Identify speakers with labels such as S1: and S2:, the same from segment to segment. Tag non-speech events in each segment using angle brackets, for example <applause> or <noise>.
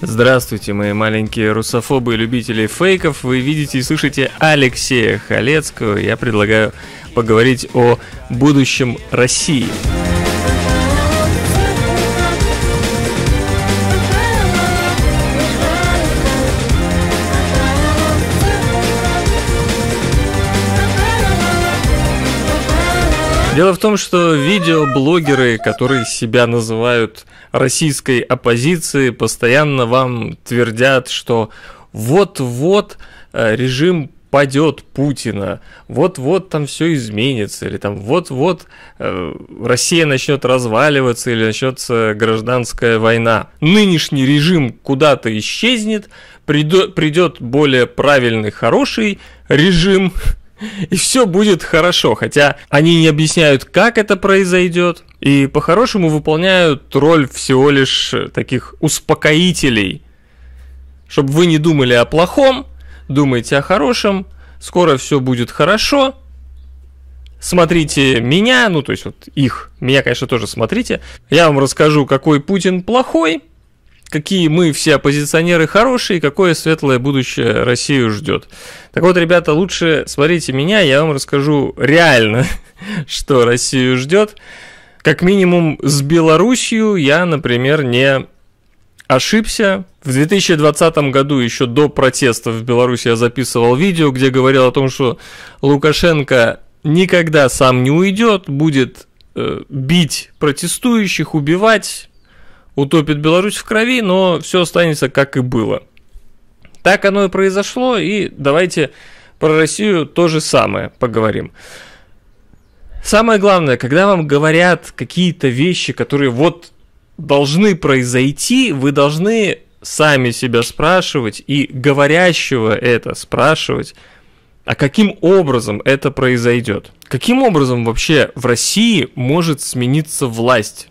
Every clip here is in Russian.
S1: Здравствуйте, мои маленькие русофобы и любители фейков. Вы видите и слышите Алексея Халецкого. Я предлагаю поговорить о будущем России. России. Дело в том, что видеоблогеры, которые себя называют российской оппозицией, постоянно вам твердят, что вот-вот э, режим падет Путина, вот-вот там все изменится, или там вот-вот э, Россия начнет разваливаться, или начнется гражданская война. Нынешний режим куда-то исчезнет, придет более правильный, хороший режим, <laughs> и все будет хорошо. Хотя они не объясняют, как это произойдет, и по-хорошему выполняют роль всего лишь э, таких успокоителей, чтобы вы не думали о плохом, думайте о хорошем, скоро все будет хорошо, смотрите меня, ну то есть вот их, меня, конечно, тоже смотрите. Я вам расскажу, какой Путин плохой, какие мы все оппозиционеры хорошие, какое светлое будущее Россию ждет. Так вот, ребята, лучше смотрите меня, я вам расскажу реально, <laughs> что Россию ждет. Как минимум с Белоруссию я, например, не ошибся. В 2020 году, еще до протестов в Беларуси, я записывал видео, где говорил о том, что Лукашенко никогда сам не уйдет, будет э, бить протестующих, убивать, утопит Беларусь в крови, но все останется как и было. Так оно и произошло, и давайте про Россию то же самое поговорим. Самое главное, когда вам говорят какие-то вещи, которые вот должны произойти, вы должны сами себя спрашивать и говорящего это спрашивать, а каким образом это произойдет? Каким образом вообще в России может смениться власть?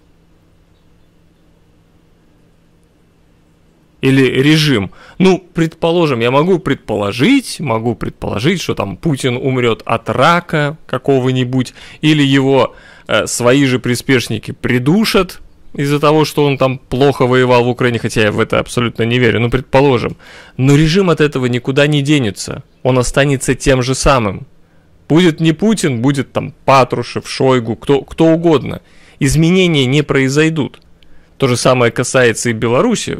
S1: или режим. Ну, предположим, я могу предположить, могу предположить, что там Путин умрет от рака какого-нибудь, или его э, свои же приспешники придушат из-за того, что он там плохо воевал в Украине, хотя я в это абсолютно не верю, ну, предположим. Но режим от этого никуда не денется, он останется тем же самым. Будет не Путин, будет там Патрушев, Шойгу, кто, кто угодно. Изменения не произойдут. То же самое касается и Беларуси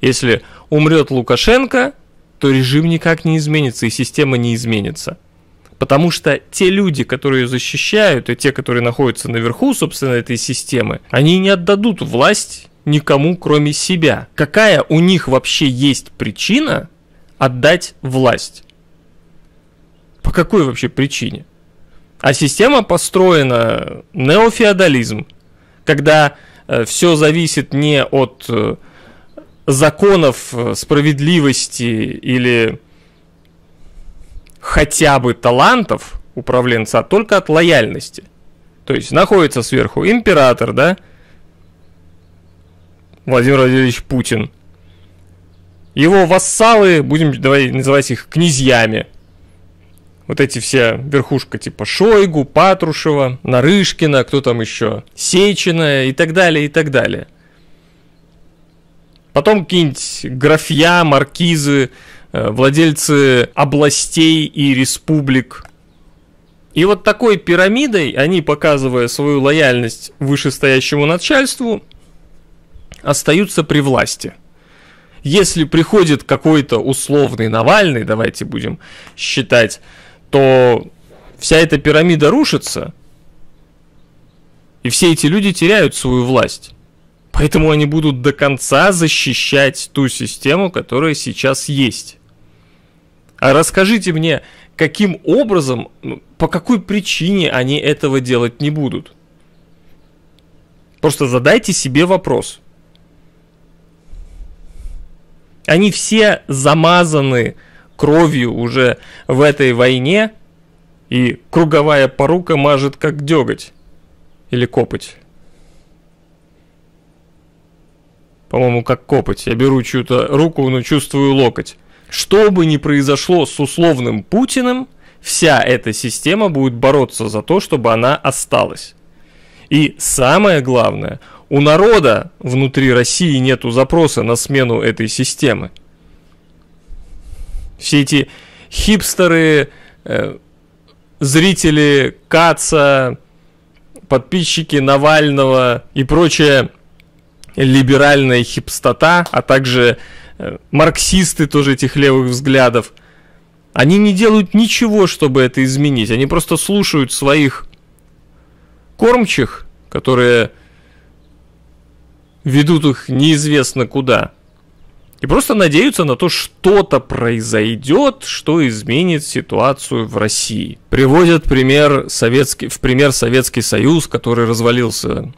S1: если умрет Лукашенко, то режим никак не изменится и система не изменится. Потому что те люди, которые ее защищают, и те, которые находятся наверху, собственно, этой системы, они не отдадут власть никому, кроме себя. Какая у них вообще есть причина отдать власть? По какой вообще причине? А система построена неофеодализм, когда э, все зависит не от э, законов э, справедливости или хотя бы талантов управленца, а только от лояльности. То есть находится сверху император, да, Владимир Владимирович Путин. Его вассалы, будем давай называть их князьями. Вот эти все верхушка типа Шойгу, Патрушева, Нарышкина, кто там еще, Сечина и так далее, и так далее – Потом какие-нибудь графья, маркизы, э, владельцы областей и республик. И вот такой пирамидой они, показывая свою лояльность вышестоящему начальству, остаются при власти. Если приходит какой-то условный Навальный, давайте будем считать, то вся эта пирамида рушится, и все эти люди теряют свою власть. Поэтому они будут до конца защищать ту систему, которая сейчас есть. А расскажите мне, каким образом, ну, по какой причине они этого делать не будут? Просто задайте себе вопрос. Они все замазаны кровью уже в этой войне, и круговая порука мажет как деготь или копоть. по-моему, как копоть. Я беру чью-то руку, но чувствую локоть. Что бы ни произошло с условным Путиным, вся эта система будет бороться за то, чтобы она осталась. И самое главное, у народа внутри России нет запроса на смену этой системы. Все эти хипстеры, э, зрители Каца, подписчики Навального и прочее либеральная хипстота, а также э, марксисты тоже этих левых взглядов, они не делают ничего, чтобы это изменить. Они просто слушают своих кормчих, которые ведут их неизвестно куда. И просто надеются на то, что-то произойдет, что изменит ситуацию в России. Приводят пример советский, в пример Советский Союз, который развалился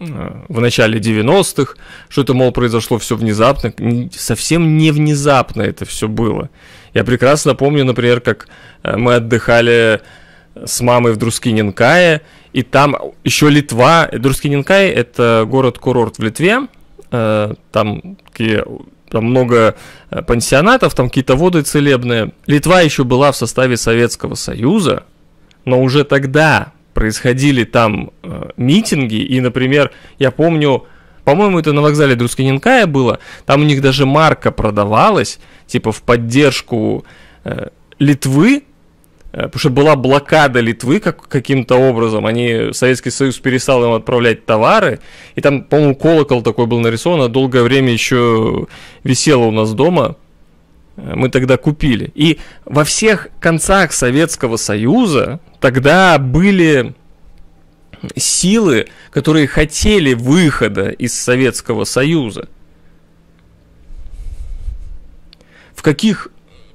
S1: Э, в начале 90-х, что это, мол, произошло все внезапно. Совсем не внезапно это все было. Я прекрасно помню, например, как э, мы отдыхали э, с мамой в Друскиненкае, и там еще Литва. Друскиненкай — это город-курорт в Литве, там такие там много пансионатов, там какие-то воды целебные. Литва еще была в составе Советского Союза, но уже тогда происходили там э, митинги, и, например, я помню, по-моему, это на вокзале Друсканенкая было, там у них даже марка продавалась, типа в поддержку э, Литвы, э, потому что была блокада Литвы как, каким-то образом, они, Советский Союз перестал им отправлять товары, и там, по-моему, колокол такой был нарисован, а долгое время еще висело у нас дома, Э, мы тогда купили. И во всех концах Советского Союза тогда были силы, которые хотели выхода из Советского Союза. В каких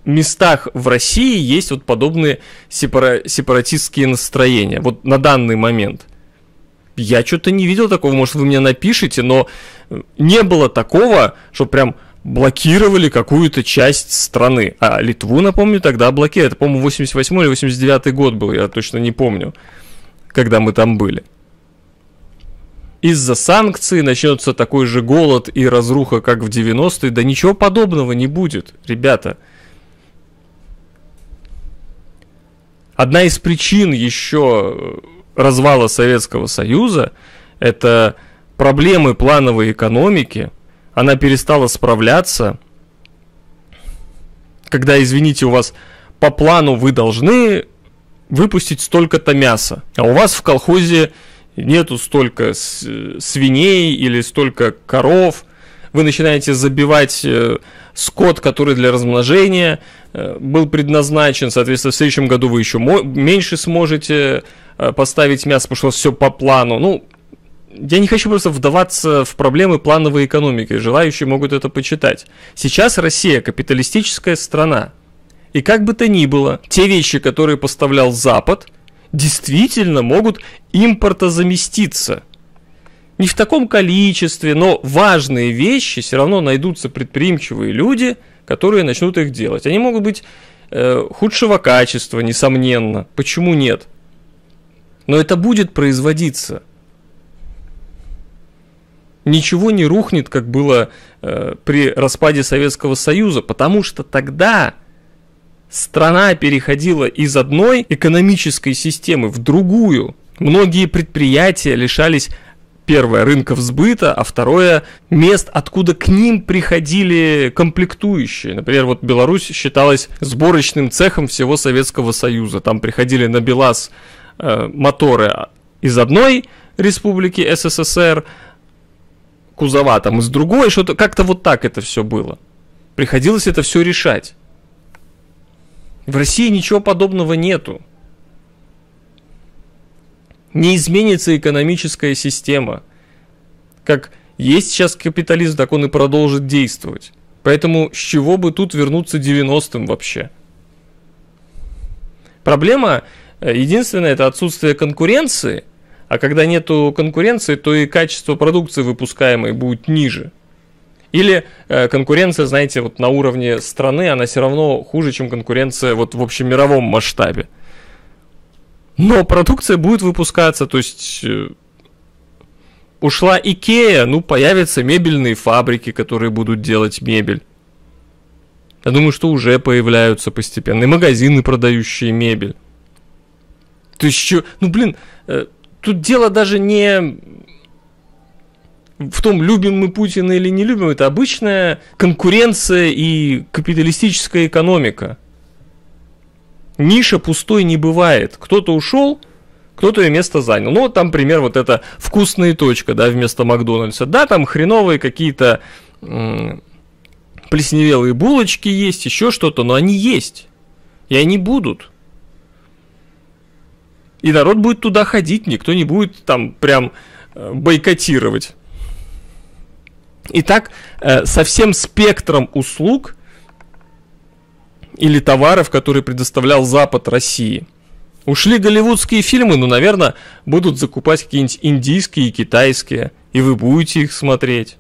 S1: местах в России есть вот подобные сепара- сепаратистские настроения? Вот на данный момент. Я что-то не видел такого, может вы мне напишите, но э, не было такого, что прям блокировали какую-то часть страны. А Литву, напомню, тогда блокировали. Это, по-моему, 88 или 89 год был, я точно не помню, когда мы там были. Из-за санкций начнется такой же голод и разруха, как в 90-е. Да ничего подобного не будет, ребята. Одна из причин еще развала Советского Союза – это проблемы плановой экономики – она перестала справляться, когда, извините, у вас по плану вы должны выпустить столько-то мяса, а у вас в колхозе нету столько свиней или столько коров, вы начинаете забивать э, скот, который для размножения э, был предназначен, соответственно, в следующем году вы еще меньше сможете э, поставить мясо, потому что у вас все по плану. Ну, я не хочу просто вдаваться в проблемы плановой экономики, желающие могут это почитать. Сейчас Россия капиталистическая страна. И как бы то ни было, те вещи, которые поставлял Запад, действительно могут импортозаместиться. Не в таком количестве, но важные вещи все равно найдутся предприимчивые люди, которые начнут их делать. Они могут быть э, худшего качества, несомненно. Почему нет? Но это будет производиться – ничего не рухнет, как было э, при распаде Советского Союза, потому что тогда страна переходила из одной экономической системы в другую. Многие предприятия лишались первое, рынков сбыта, а второе, мест, откуда к ним приходили комплектующие. Например, вот Беларусь считалась сборочным цехом всего Советского Союза. Там приходили на БелАЗ э, моторы из одной республики СССР, кузова там из другой, что-то как-то вот так это все было. Приходилось это все решать. В России ничего подобного нету. Не изменится экономическая система. Как есть сейчас капитализм, так он и продолжит действовать. Поэтому с чего бы тут вернуться 90-м вообще? Проблема э, единственная это отсутствие конкуренции – а когда нету конкуренции, то и качество продукции выпускаемой будет ниже. Или э, конкуренция, знаете, вот на уровне страны, она все равно хуже, чем конкуренция вот в общем мировом масштабе. Но продукция будет выпускаться, то есть э, ушла Икея, ну появятся мебельные фабрики, которые будут делать мебель. Я думаю, что уже появляются постепенно магазины, продающие мебель. То есть, чё? ну блин, э, тут дело даже не в том, любим мы Путина или не любим, это обычная конкуренция и капиталистическая экономика. Ниша пустой не бывает. Кто-то ушел, кто-то ее место занял. Ну, вот там пример вот эта вкусная точка, да, вместо Макдональдса. Да, там хреновые какие-то м- плесневелые булочки есть, еще что-то, но они есть. И они будут. И народ будет туда ходить, никто не будет там прям э, бойкотировать. Итак, э, со всем спектром услуг или товаров, которые предоставлял Запад России. Ушли голливудские фильмы, но, ну, наверное, будут закупать какие-нибудь индийские и китайские, и вы будете их смотреть.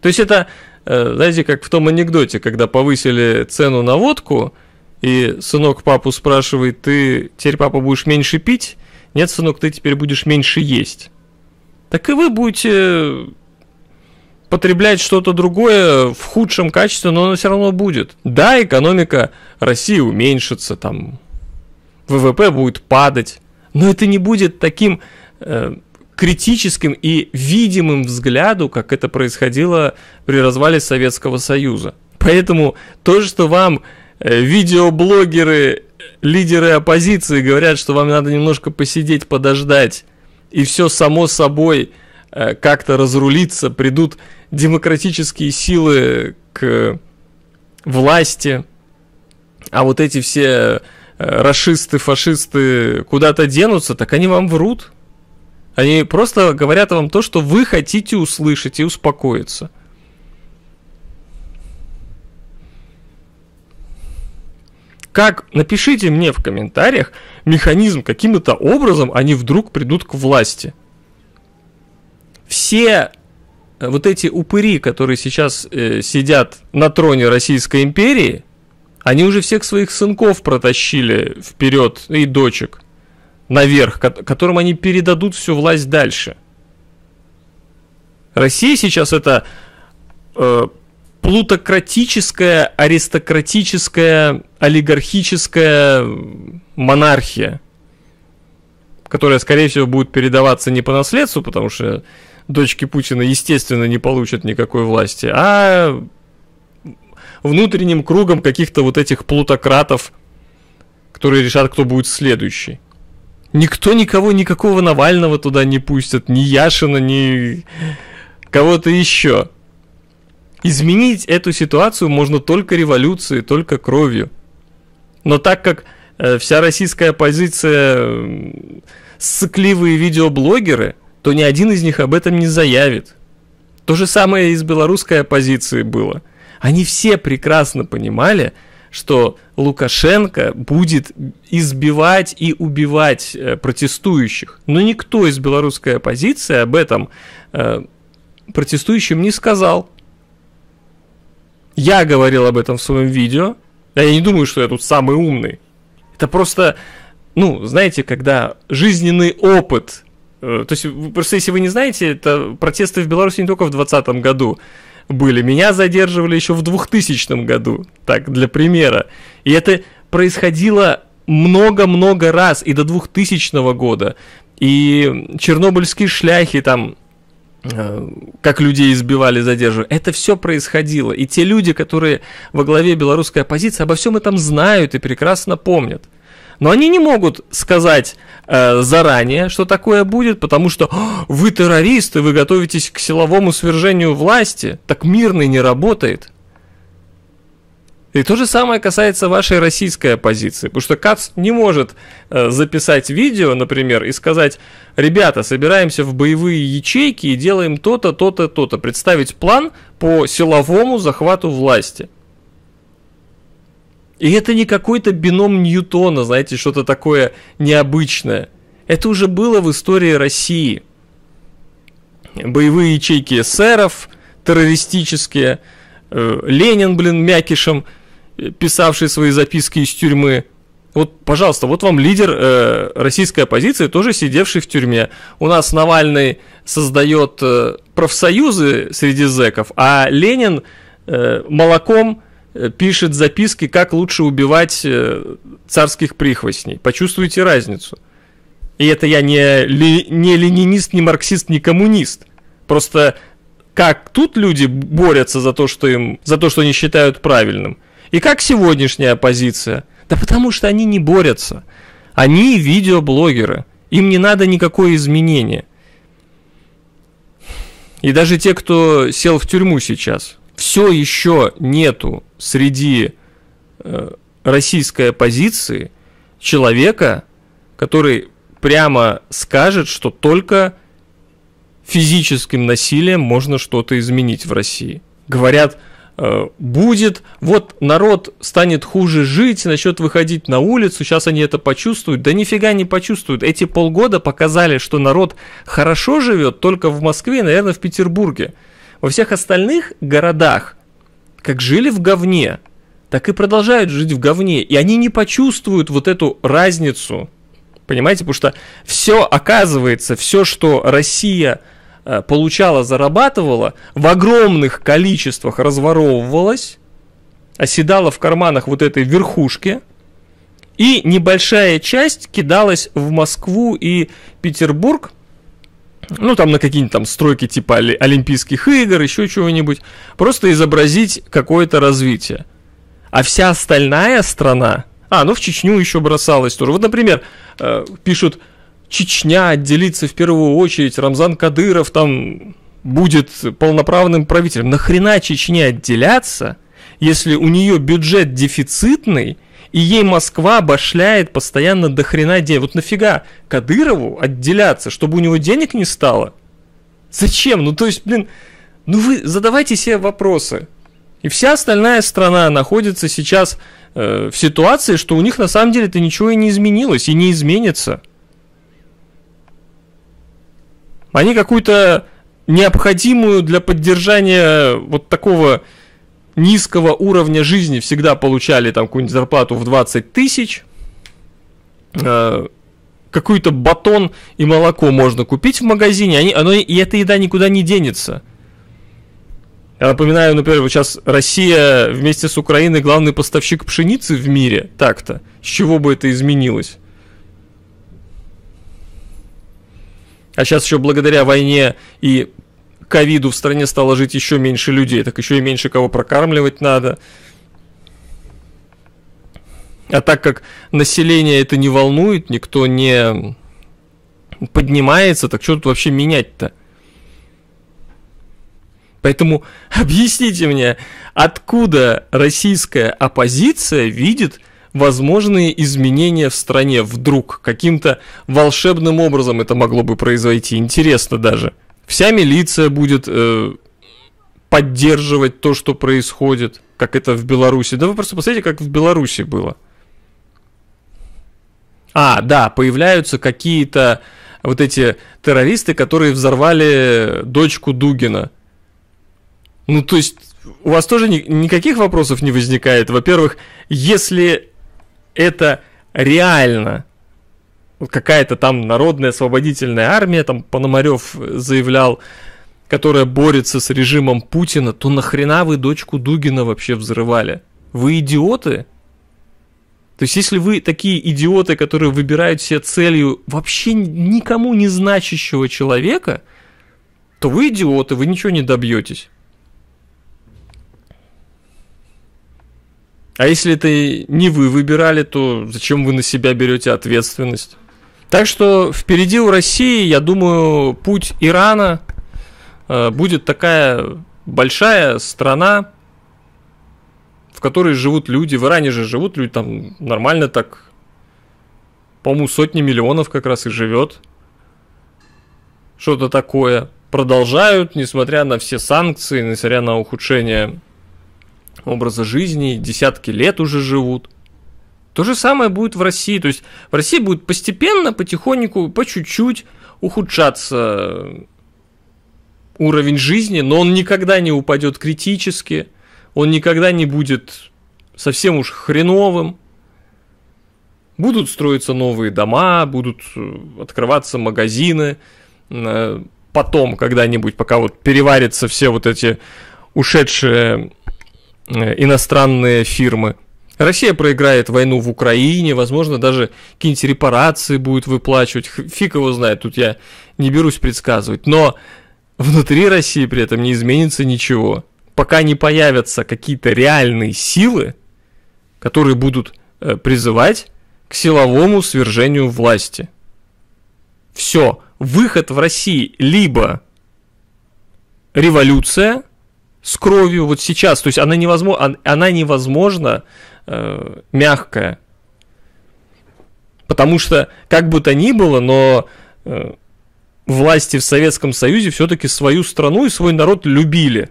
S1: То есть это, э, знаете, как в том анекдоте, когда повысили цену на водку – и сынок папу спрашивает, ты теперь, папа, будешь меньше пить? Нет, сынок, ты теперь будешь меньше есть. Так и вы будете потреблять что-то другое в худшем качестве, но оно все равно будет. Да, экономика России уменьшится, там ВВП будет падать, но это не будет таким э, критическим и видимым взгляду, как это происходило при развале Советского Союза. Поэтому то, что вам Э, видеоблогеры, лидеры оппозиции говорят, что вам надо немножко посидеть, подождать, и все само собой э, как-то разрулиться, придут демократические силы к власти, а вот эти все э, расисты, фашисты куда-то денутся, так они вам врут. Они просто говорят вам то, что вы хотите услышать и успокоиться. Как, напишите мне в комментариях механизм, каким то образом они вдруг придут к власти. Все э, вот эти упыри, которые сейчас э, сидят на троне Российской империи, они уже всех своих сынков протащили вперед и дочек наверх, ко которым они передадут всю власть дальше. Россия сейчас это э, плутократическая, аристократическая, олигархическая монархия, которая, скорее всего, будет передаваться не по наследству, потому что дочки Путина, естественно, не получат никакой власти, а внутренним кругом каких-то вот этих плутократов, которые решат, кто будет следующий. Никто никого, никакого Навального туда не пустят, ни Яшина, ни кого-то еще. Изменить эту ситуацию можно только революцией, только кровью. Но так как э, вся российская оппозиция сыкливые видеоблогеры, то ни один из них об этом не заявит. То же самое и с белорусской оппозицией было. Они все прекрасно понимали, что Лукашенко будет избивать и убивать э, протестующих. Но никто из белорусской оппозиции об этом э, протестующим не сказал. Я говорил об этом в своем видео. А я не думаю, что я тут самый умный. Это просто, ну, знаете, когда жизненный опыт. Э, то есть, просто если вы не знаете, это протесты в Беларуси не только в 2020 году были. Меня задерживали еще в 2000 году, так, для примера. И это происходило много-много раз и до 2000 года. И чернобыльские шляхи там Э, как людей избивали, задерживали. Это все происходило. И те люди, которые во главе белорусской оппозиции, обо всем этом знают и прекрасно помнят. Но они не могут сказать э, заранее, что такое будет, потому что «А, вы террористы, вы готовитесь к силовому свержению власти. Так мирный не работает. И то же самое касается вашей российской оппозиции, потому что КАЦ не может э, записать видео, например, и сказать, ребята, собираемся в боевые ячейки и делаем то-то, то-то, то-то, представить план по силовому захвату власти. И это не какой-то бином Ньютона, знаете, что-то такое необычное. Это уже было в истории России. Боевые ячейки эсеров, террористические, э, Ленин, блин, мякишем – Э, писавший свои записки из тюрьмы. Вот, пожалуйста, вот вам лидер э, российской оппозиции, тоже сидевший в тюрьме. У нас Навальный создает э, профсоюзы среди зэков, а Ленин э, молоком э, пишет записки, как лучше убивать э, царских прихвостней. Почувствуйте разницу. И это я не, ли, не ленинист, не марксист, не коммунист. Просто как тут люди борются за то, что им, за то, что они считают правильным – и как сегодняшняя оппозиция? Да потому что они не борются. Они видеоблогеры. Им не надо никакое изменение. И даже те, кто сел в тюрьму сейчас, все еще нету среди э, российской оппозиции человека, который прямо скажет, что только физическим насилием можно что-то изменить в России. Говорят, Э, будет, вот народ станет хуже жить, начнет выходить на улицу, сейчас они это почувствуют. Да нифига не почувствуют. Эти полгода показали, что народ хорошо живет только в Москве и, наверное, в Петербурге. Во всех остальных городах, как жили в говне, так и продолжают жить в говне. И они не почувствуют вот эту разницу. Понимаете, потому что все оказывается, все, что Россия Э, получала, зарабатывала, в огромных количествах разворовывалась, оседала в карманах вот этой верхушки, и небольшая часть кидалась в Москву и Петербург, ну, там на какие-нибудь там стройки типа Олимпийских игр, еще чего-нибудь, просто изобразить какое-то развитие. А вся остальная страна, а, ну в Чечню еще бросалась тоже. Вот, например, э, пишут, Чечня отделится в первую очередь, Рамзан Кадыров там будет полноправным правителем. Нахрена Чечне отделяться, если у нее бюджет дефицитный, и ей Москва башляет постоянно до хрена денег. Вот нафига Кадырову отделяться, чтобы у него денег не стало? Зачем? Ну то есть, блин, ну вы задавайте себе вопросы. И вся остальная страна находится сейчас э, в ситуации, что у них на самом деле-то ничего и не изменилось, и не изменится. Они какую-то необходимую для поддержания вот такого низкого уровня жизни всегда получали там какую-нибудь зарплату в 20 тысяч, э, какой-то батон и молоко можно купить в магазине, они, оно, и эта еда никуда не денется. Я напоминаю, например, вот сейчас Россия вместе с Украиной главный поставщик пшеницы в мире, так-то. С чего бы это изменилось? а сейчас еще благодаря войне и ковиду в стране стало жить еще меньше людей, так еще и меньше кого прокармливать надо. А так как население это не волнует, никто не поднимается, так что тут вообще менять-то? Поэтому <laughs> объясните мне, откуда российская оппозиция видит возможные изменения в стране вдруг, каким-то волшебным образом это могло бы произойти. Интересно даже. Вся милиция будет э, поддерживать то, что происходит, как это в Беларуси. Да вы просто посмотрите, как в Беларуси было. А, да, появляются какие-то вот эти террористы, которые взорвали дочку Дугина. Ну, то есть, у вас тоже ни, никаких вопросов не возникает. Во-первых, если это реально какая-то там народная освободительная армия, там Пономарев заявлял, которая борется с режимом Путина, то нахрена вы дочку Дугина вообще взрывали? Вы идиоты? То есть, если вы такие идиоты, которые выбирают себе целью вообще никому не значащего человека, то вы идиоты, вы ничего не добьетесь. А если это не вы выбирали, то зачем вы на себя берете ответственность? Так что впереди у России, я думаю, путь Ирана э, будет такая большая страна, в которой живут люди. В Иране же живут люди, там нормально так, по-моему, сотни миллионов как раз и живет. Что-то такое. Продолжают, несмотря на все санкции, несмотря на ухудшение образа жизни, десятки лет уже живут. То же самое будет в России. То есть в России будет постепенно, потихоньку, по чуть-чуть ухудшаться уровень жизни, но он никогда не упадет критически, он никогда не будет совсем уж хреновым. Будут строиться новые дома, будут э, открываться магазины. Э, потом, когда-нибудь, пока вот переварятся все вот эти ушедшие Э, иностранные фирмы. Россия проиграет войну в Украине, возможно, даже какие-нибудь репарации будет выплачивать. Фиг его знает, тут я не берусь предсказывать. Но внутри России при этом не изменится ничего. Пока не появятся какие-то реальные силы, которые будут э, призывать к силовому свержению власти. Все, выход в России либо революция – с кровью вот сейчас. То есть она невозможно, она невозможно э, мягкая. Потому что, как бы то ни было, но э, власти в Советском Союзе все-таки свою страну и свой народ любили.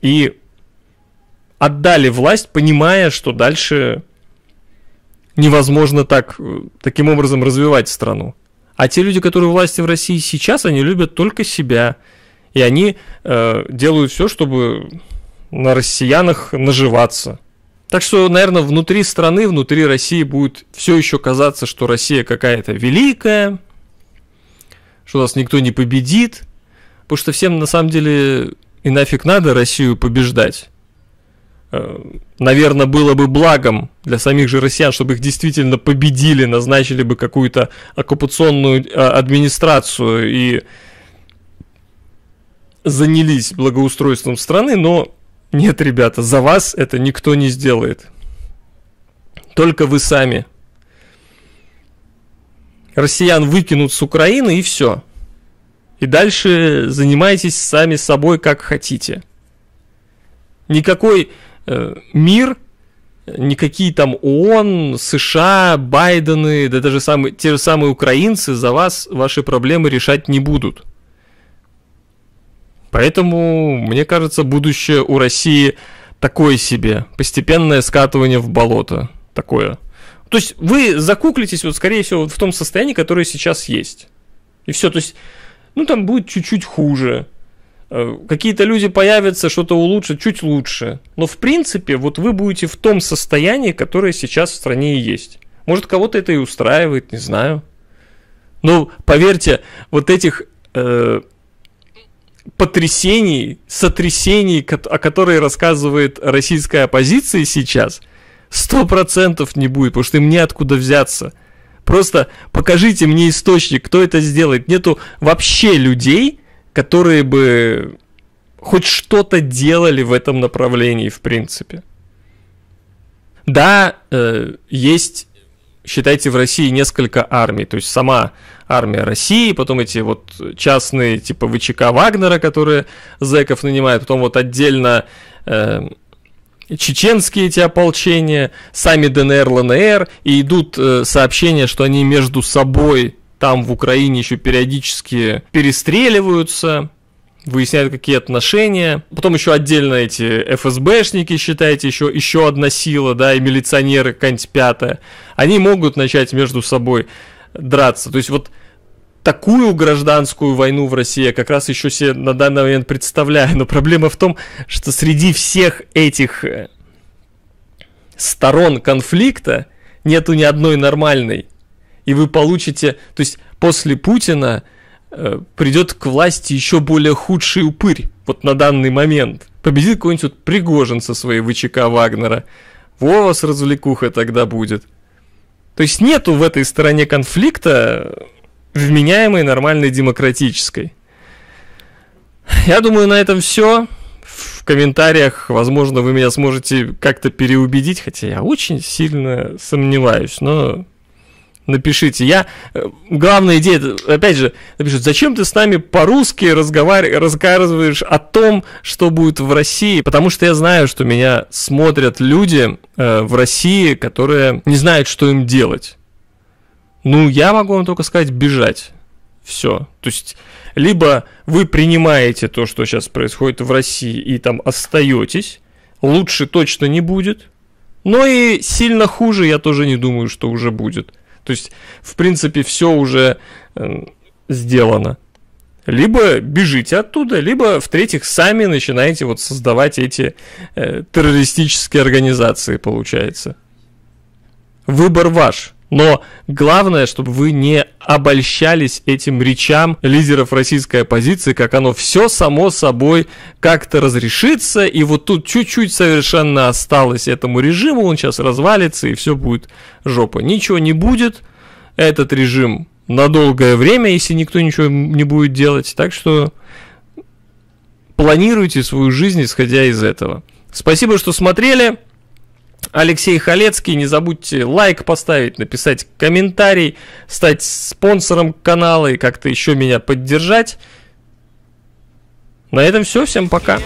S1: И отдали власть, понимая, что дальше невозможно так, э, таким образом развивать страну. А те люди, которые власти в России сейчас, они любят только себя, и они э, делают все, чтобы на россиянах наживаться. Так что, наверное, внутри страны, внутри России будет все еще казаться, что Россия какая-то великая, что нас никто не победит. Потому что всем на самом деле и нафиг надо Россию побеждать. Э, наверное, было бы благом для самих же россиян, чтобы их действительно победили, назначили бы какую-то оккупационную э, администрацию и занялись благоустройством страны, но нет, ребята, за вас это никто не сделает. Только вы сами. Россиян выкинут с Украины и все. И дальше занимайтесь сами собой, как хотите. Никакой э, мир, никакие там ООН, США, Байдены, да даже самые, те же самые украинцы за вас ваши проблемы решать не будут. Поэтому, мне кажется, будущее у России такое себе. Постепенное скатывание в болото. Такое. То есть вы закуклитесь, вот, скорее всего, в том состоянии, которое сейчас есть. И все. То есть, ну, там будет чуть-чуть хуже. Э, какие-то люди появятся, что-то улучшат, чуть лучше. Но, в принципе, вот вы будете в том состоянии, которое сейчас в стране и есть. Может, кого-то это и устраивает, не знаю. Но, поверьте, вот этих э, потрясений, сотрясений, о которой рассказывает российская оппозиция сейчас, сто процентов не будет, потому что им неоткуда взяться. Просто покажите мне источник, кто это сделает. Нету вообще людей, которые бы хоть что-то делали в этом направлении, в принципе. Да, э, есть считайте, в России несколько армий. То есть сама армия России, потом эти вот частные типа ВЧК Вагнера, которые зэков нанимают, потом вот отдельно э, чеченские эти ополчения, сами ДНР, ЛНР, и идут э, сообщения, что они между собой там в Украине еще периодически перестреливаются выясняют какие отношения. Потом еще отдельно эти ФСБшники, считайте, еще, еще одна сила, да, и милиционеры, какая-нибудь пятая. Они могут начать между собой драться. То есть вот такую гражданскую войну в России я как раз еще себе на данный момент представляю. Но проблема в том, что среди всех этих э, сторон конфликта нету ни одной нормальной. И вы получите... То есть после Путина Э, придет к власти еще более худший упырь, вот на данный момент. Победит какой-нибудь вот Пригожин со своей ВЧК Вагнера. Вова с развлекуха тогда будет. То есть нету в этой стороне конфликта вменяемой нормальной демократической. Я думаю, на этом все. В комментариях, возможно, вы меня сможете как-то переубедить, хотя я очень сильно сомневаюсь, но напишите. Я, э, главная идея, опять же, напишут, зачем ты с нами по-русски разговар... рассказываешь о том, что будет в России? Потому что я знаю, что меня смотрят люди э, в России, которые не знают, что им делать. Ну, я могу вам только сказать, бежать. Все. То есть, либо вы принимаете то, что сейчас происходит в России, и там остаетесь, лучше точно не будет, но и сильно хуже я тоже не думаю, что уже будет. То есть, в принципе, все уже эм, сделано. Либо бежите оттуда, либо, в-третьих, сами начинаете вот создавать эти э, террористические организации, получается. Выбор ваш. Но главное, чтобы вы не обольщались этим речам лидеров российской оппозиции, как оно все само собой как-то разрешится, и вот тут чуть-чуть совершенно осталось этому режиму, он сейчас развалится, и все будет жопа. Ничего не будет, этот режим на долгое время, если никто ничего не будет делать, так что планируйте свою жизнь, исходя из этого. Спасибо, что смотрели. Алексей Халецкий. Не забудьте лайк поставить, написать комментарий, стать спонсором канала и как-то еще меня поддержать. На этом все. Всем пока.